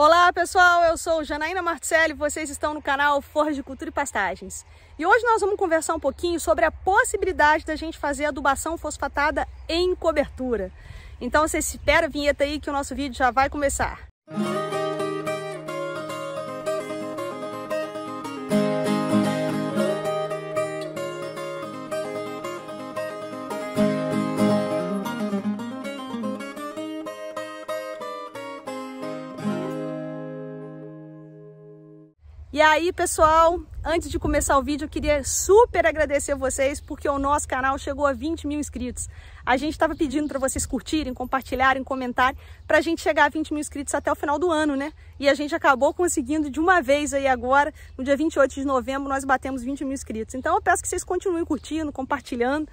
Olá pessoal, eu sou Janaína Marticelli, vocês estão no canal Forra de Cultura e Pastagens. E hoje nós vamos conversar um pouquinho sobre a possibilidade da gente fazer adubação fosfatada em cobertura. Então você espera a vinheta aí que o nosso vídeo já vai começar. Música E aí, pessoal, antes de começar o vídeo, eu queria super agradecer vocês porque o nosso canal chegou a 20 mil inscritos. A gente estava pedindo para vocês curtirem, compartilharem, comentarem, para a gente chegar a 20 mil inscritos até o final do ano, né? E a gente acabou conseguindo de uma vez aí agora, no dia 28 de novembro, nós batemos 20 mil inscritos. Então eu peço que vocês continuem curtindo, compartilhando,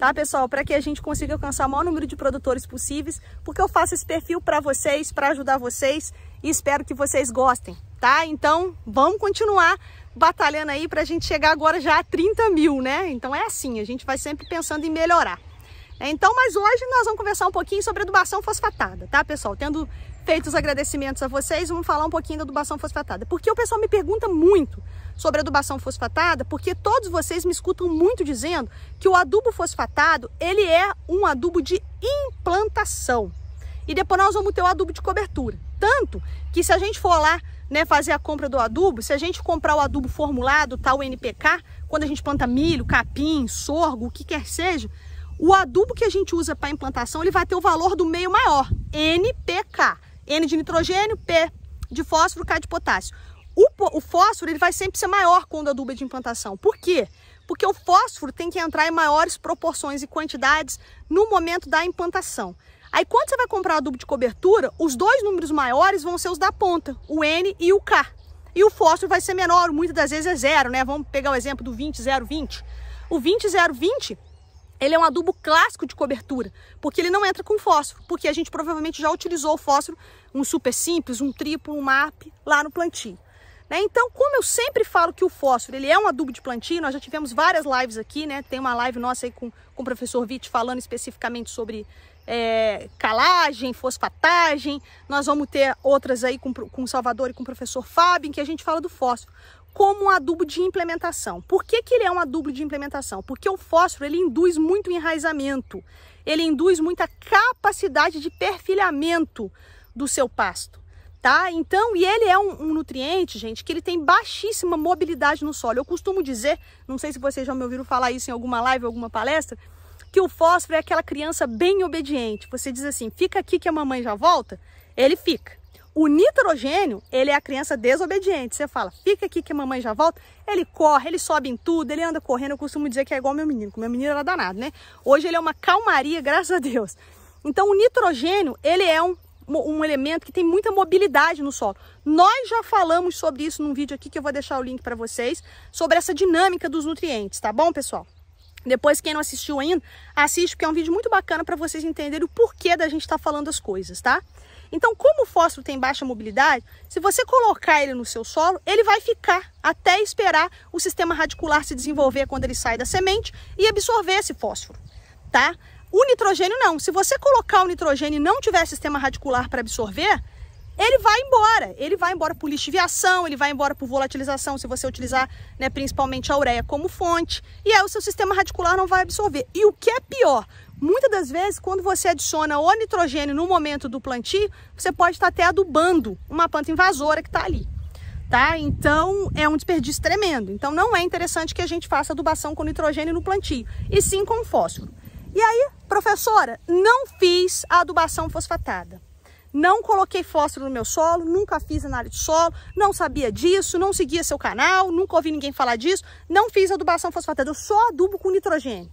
tá, pessoal? Para que a gente consiga alcançar o maior número de produtores possíveis, porque eu faço esse perfil para vocês, para ajudar vocês e espero que vocês gostem, tá? Então vamos continuar batalhando aí para a gente chegar agora já a 30 mil, né? Então é assim, a gente vai sempre pensando em melhorar. Então, mas hoje nós vamos conversar um pouquinho sobre adubação fosfatada, tá, pessoal? Tendo feito os agradecimentos a vocês, vamos falar um pouquinho da adubação fosfatada. Porque o pessoal me pergunta muito sobre adubação fosfatada, porque todos vocês me escutam muito dizendo que o adubo fosfatado, ele é um adubo de implantação. E depois nós vamos ter o adubo de cobertura. Tanto que se a gente for lá né, fazer a compra do adubo, se a gente comprar o adubo formulado, tal tá, NPK, quando a gente planta milho, capim, sorgo, o que quer seja, o adubo que a gente usa para implantação, ele vai ter o valor do meio maior, NPK. N de nitrogênio, P de fósforo, K de potássio. O, o fósforo ele vai sempre ser maior quando o adubo é de implantação. Por quê? Porque o fósforo tem que entrar em maiores proporções e quantidades no momento da implantação. Aí quando você vai comprar o adubo de cobertura, os dois números maiores vão ser os da ponta, o N e o K. E o fósforo vai ser menor, muitas das vezes é zero, né? Vamos pegar o exemplo do 20, 0, 20. O 20, 0, 20, ele é um adubo clássico de cobertura, porque ele não entra com fósforo, porque a gente provavelmente já utilizou o fósforo, um super simples, um triplo, um MAP, lá no plantio. Né? Então, como eu sempre falo que o fósforo ele é um adubo de plantio, nós já tivemos várias lives aqui, né? Tem uma live nossa aí com, com o professor Witt falando especificamente sobre é, calagem, fosfatagem. Nós vamos ter outras aí com, com o Salvador e com o professor Fábio, em que a gente fala do fósforo como um adubo de implementação. Por que, que ele é um adubo de implementação? Porque o fósforo ele induz muito enraizamento, ele induz muita capacidade de perfilhamento do seu pasto. Tá? Então, e ele é um, um, nutriente, gente, que ele tem baixíssima mobilidade no solo. Eu costumo dizer, não sei se vocês já me ouviram falar isso em alguma live, alguma palestra, que o fósforo é aquela criança bem obediente. Você diz assim, fica aqui que a mamãe já volta, ele fica. O nitrogênio, ele é a criança desobediente. Você fala, fica aqui que a mamãe já volta. Ele corre, ele sobe em tudo, ele anda correndo. Eu costumo dizer que é igual meu menino, que meu menino era danado, né? Hoje ele é uma calmaria, graças a Deus. Então, o nitrogênio, ele é um, um elemento que tem muita mobilidade no solo. Nós já falamos sobre isso num vídeo aqui, que eu vou deixar o link para vocês, sobre essa dinâmica dos nutrientes, tá bom, pessoal? Depois, quem não assistiu ainda, assiste, porque é um vídeo muito bacana para vocês entenderem o porquê da gente estar tá falando as coisas, tá? Então, como o fósforo tem baixa mobilidade, se você colocar ele no seu solo, ele vai ficar até esperar o sistema radicular se desenvolver quando ele sai da semente e absorver esse fósforo, tá? O nitrogênio não. Se você colocar o nitrogênio e não tiver sistema radicular para absorver, ele vai embora. Ele vai embora por lixiviação, ele vai embora por volatilização, se você utilizar né, principalmente a ureia como fonte. E aí o seu sistema radicular não vai absorver. E o que é pior, muitas das vezes quando você adiciona o nitrogênio no momento do plantio, você pode estar até adubando uma planta invasora que está ali. Tá? Então é um desperdício tremendo. Então não é interessante que a gente faça adubação com nitrogênio no plantio, e sim com fósforo. E aí, professora, não fiz a adubação fosfatada não coloquei fósforo no meu solo, nunca fiz análise de solo, não sabia disso, não seguia seu canal, nunca ouvi ninguém falar disso, não fiz adubação fosfatada, eu só adubo com nitrogênio,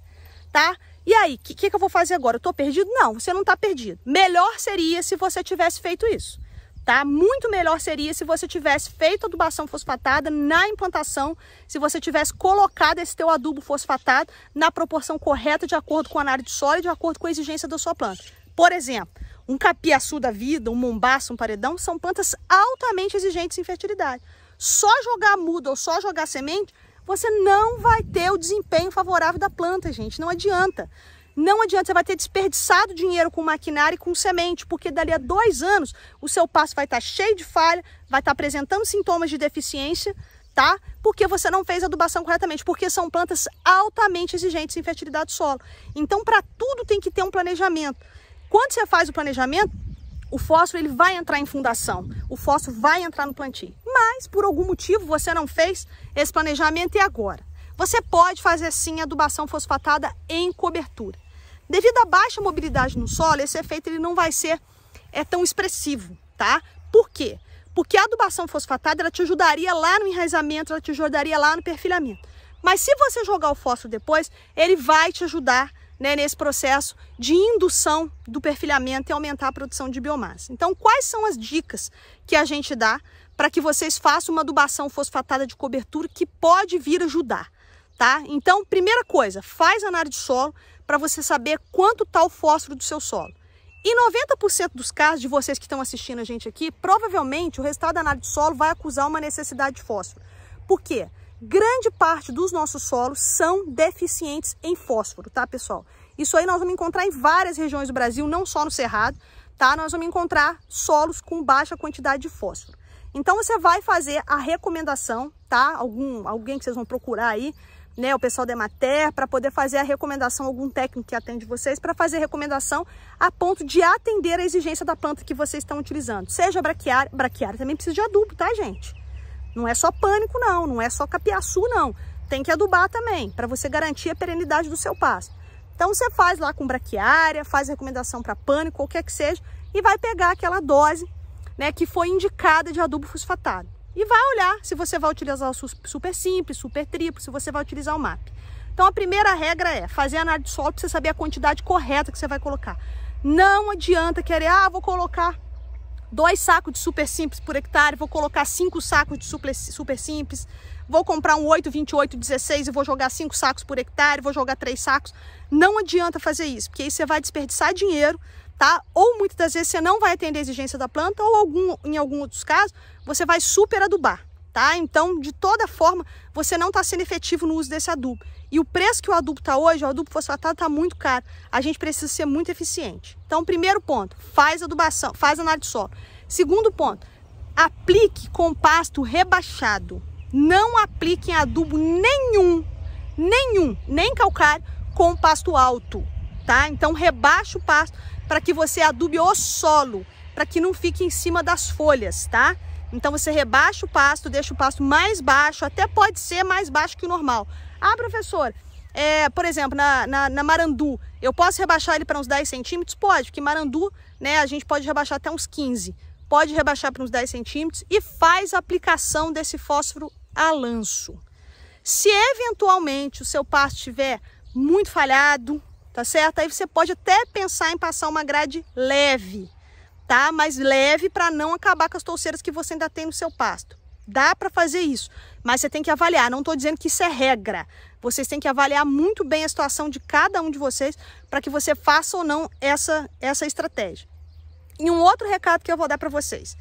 tá? E aí, o que, que, eu vou fazer agora? Eu tô perdido? Não, você não tá perdido. Melhor seria se você tivesse feito isso tá? Muito melhor seria se você tivesse feito adubação fosfatada na implantação, se você tivesse colocado esse teu adubo fosfatado na proporção correta de acordo com a análise de solo e de acordo com a exigência da sua planta. Por exemplo, um capiaçu da vida, um mombaço, um paredão, são plantas altamente exigentes em fertilidade. Só jogar muda ou só jogar semente, você não vai ter o desempenho favorável da planta, gente. Não adianta. Não adianta, você vai ter desperdiçado dinheiro com maquinário e com semente, porque dali a dois anos o seu passo vai estar tá cheio de falha, vai estar tá apresentando sintomas de deficiência, tá? Porque você não fez adubação corretamente, porque são plantas altamente exigentes em fertilidade do solo. Então, para tudo tem que ter um planejamento. Quando você faz o planejamento, o fósforo ele vai entrar em fundação, o fósforo vai entrar no plantio. Mas por algum motivo você não fez esse planejamento e agora? Você pode fazer sim adubação fosfatada em cobertura. Devido à baixa mobilidade no solo, esse efeito ele não vai ser é, tão expressivo, tá? Por quê? Porque a adubação fosfatada ela te ajudaria lá no enraizamento, ela te ajudaria lá no perfilhamento. Mas se você jogar o fósforo depois, ele vai te ajudar né, nesse processo de indução do perfilhamento e aumentar a produção de biomassa. Então, quais são as dicas que a gente dá para que vocês façam uma adubação fosfatada de cobertura que pode vir ajudar, tá? Então, primeira coisa, faz análise de solo para você saber quanto está o fósforo do seu solo. Em 90% dos casos de vocês que estão assistindo a gente aqui, provavelmente o resultado da análise de solo vai acusar uma necessidade de fósforo. Por quê? grande parte dos nossos solos são deficientes em fósforo, tá, pessoal? Isso aí nós vamos encontrar em várias regiões do Brasil, não só no Cerrado, tá? Nós vamos encontrar solos com baixa quantidade de fósforo. Então você vai fazer a recomendação, tá? Algum, alguém que vocês vão procurar aí, né, o pessoal da Emater, para poder fazer a recomendação, algum técnico que atende vocês, para fazer a recomendação a ponto de atender a exigência da planta que vocês estão utilizando. Seja braquiária, braquiária também precisa de adubo, tá, gente? Não é só pânico, não. Não é só capiaçu, não. Tem que adubar também, para você garantir a perenidade do seu pasto. Então você faz lá com braquiária, faz recomendação para pânico, qualquer que seja, e vai pegar aquela dose né, que foi indicada de adubo fosfatado. E vai olhar se você vai utilizar o super simples, super triplo, se você vai utilizar o MAP. Então a primeira regra é fazer análise de solo para você saber a quantidade correta que você vai colocar. Não adianta querer, ah, vou colocar dois sacos de super simples por hectare, vou colocar cinco sacos de super, super simples, vou comprar um 8, 28, 16 e vou jogar cinco sacos por hectare, vou jogar três sacos. Não adianta fazer isso, porque aí você vai desperdiçar dinheiro, tá? Ou muitas das vezes você não vai atender a exigência da planta, ou algum, em alguns outros casos, você vai super adubar tá? Então, de toda forma, você não está sendo efetivo no uso desse adubo. E o preço que o adubo está hoje, o adubo fosfatado está muito caro. A gente precisa ser muito eficiente. Então, primeiro ponto, faz adubação, faz análise de solo. Segundo ponto, aplique com pasto rebaixado. Não aplique em adubo nenhum, nenhum, nem calcário, com pasto alto, tá? Então, rebaixa o pasto para que você adube o solo, para que não fique em cima das folhas, tá? Então você rebaixa o pasto, deixa o pasto mais baixo, até pode ser mais baixo que o normal. Ah, professor, é, por exemplo, na, na, na, marandu, eu posso rebaixar ele para uns 10 centímetros? Pode, porque marandu, né, a gente pode rebaixar até uns 15. Pode rebaixar para uns 10 centímetros e faz a aplicação desse fósforo a lanço. Se eventualmente o seu pasto estiver muito falhado, tá certo? Aí você pode até pensar em passar uma grade leve, tá? Mas leve para não acabar com as touceiras que você ainda tem no seu pasto. Dá para fazer isso, mas você tem que avaliar. Não estou dizendo que isso é regra. Vocês têm que avaliar muito bem a situação de cada um de vocês para que você faça ou não essa, essa estratégia. E um outro recado que eu vou dar para vocês.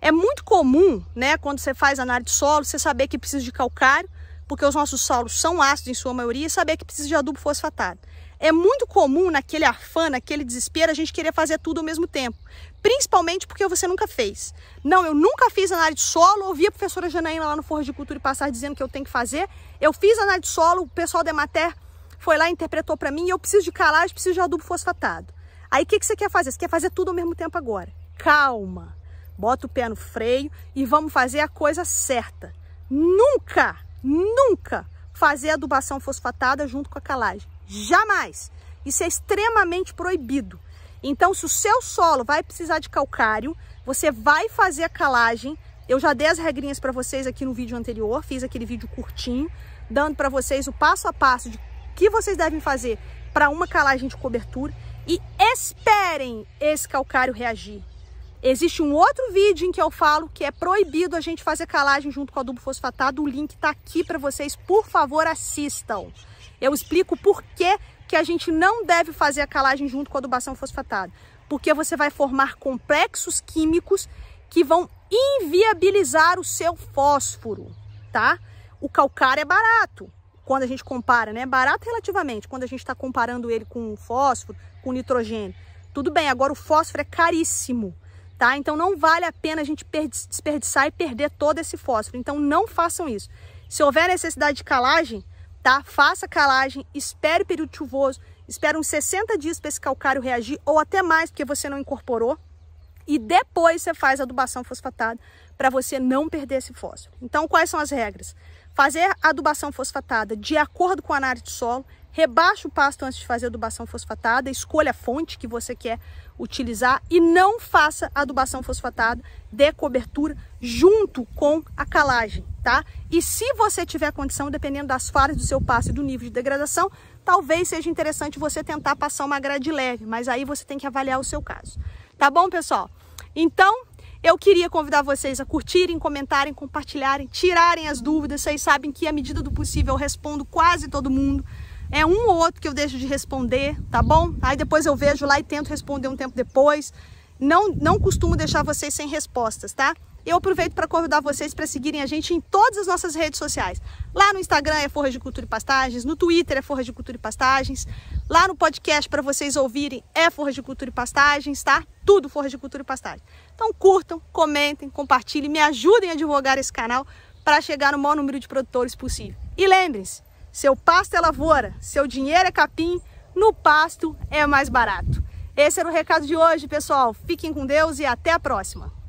É muito comum, né, quando você faz análise de solo, você saber que precisa de calcário, porque os nossos solos são ácidos em sua maioria, e saber que precisa de adubo fosfatado. É muito comum naquele afã, naquele desespero, a gente querer fazer tudo ao mesmo tempo. Principalmente porque você nunca fez. Não, eu nunca fiz análise de solo, ouvi a professora Janaína lá no Foro de Cultura e Passar dizendo que eu tenho que fazer. Eu fiz análise de solo, o pessoal da Emater foi lá e interpretou para mim, eu preciso de calagem, preciso de adubo fosfatado. Aí o que, que você quer fazer? Você quer fazer tudo ao mesmo tempo agora. Calma, bota o pé no freio e vamos fazer a coisa certa. Nunca nunca fazer adubação fosfatada junto com a calagem. Jamais! Isso é extremamente proibido. Então, se o seu solo vai precisar de calcário, você vai fazer a calagem. Eu já dei as regrinhas para vocês aqui no vídeo anterior, fiz aquele vídeo curtinho, dando para vocês o passo a passo de que vocês devem fazer para uma calagem de cobertura e esperem esse calcário reagir. Existe um outro vídeo em que eu falo que é proibido a gente fazer calagem junto com adubo fosfatado. O link está aqui para vocês. Por favor, assistam. Eu explico por que, que a gente não deve fazer a calagem junto com adubação fosfatada. Porque você vai formar complexos químicos que vão inviabilizar o seu fósforo, tá? O calcário é barato. Quando a gente compara, né? Barato relativamente. Quando a gente está comparando ele com fósforo, com nitrogênio. Tudo bem, agora o fósforo é caríssimo tá? Então não vale a pena a gente desperdiçar e perder todo esse fósforo. Então não façam isso. Se houver necessidade de calagem, tá? Faça calagem, espere o período chuvoso, espere uns 60 dias para esse calcário reagir ou até mais, porque você não incorporou. E depois você faz a adubação fosfatada para você não perder esse fósforo. Então, quais são as regras? Fazer adubação fosfatada de acordo com a análise de solo, rebaixa o pasto antes de fazer adubação fosfatada, escolha a fonte que você quer utilizar e não faça adubação fosfatada de cobertura junto com a calagem, tá? E se você tiver condição, dependendo das falhas do seu pasto e do nível de degradação, talvez seja interessante você tentar passar uma grade leve, mas aí você tem que avaliar o seu caso. Tá bom, pessoal? Então, eu queria convidar vocês a curtirem, comentarem, compartilharem, tirarem as dúvidas. Vocês sabem que, à medida do possível, eu respondo quase todo mundo. É um ou outro que eu deixo de responder, tá bom? Aí depois eu vejo lá e tento responder um tempo depois. Não, não costumo deixar vocês sem respostas, tá? Eu aproveito para convidar vocês para seguirem a gente em todas as nossas redes sociais. Lá no Instagram é Forra de Cultura e Pastagens, no Twitter é Forra de Cultura e Pastagens, lá no podcast para vocês ouvirem é Forra de Cultura e Pastagens, tá? Tudo Forra de Cultura e Pastagens. Então curtam, comentem, compartilhem, me ajudem a divulgar esse canal para chegar no maior número de produtores possível. E lembrem-se, seu pasto é lavoura, seu dinheiro é capim, no pasto é mais barato. Esse era o recado de hoje, pessoal. Fiquem com Deus e até a próxima.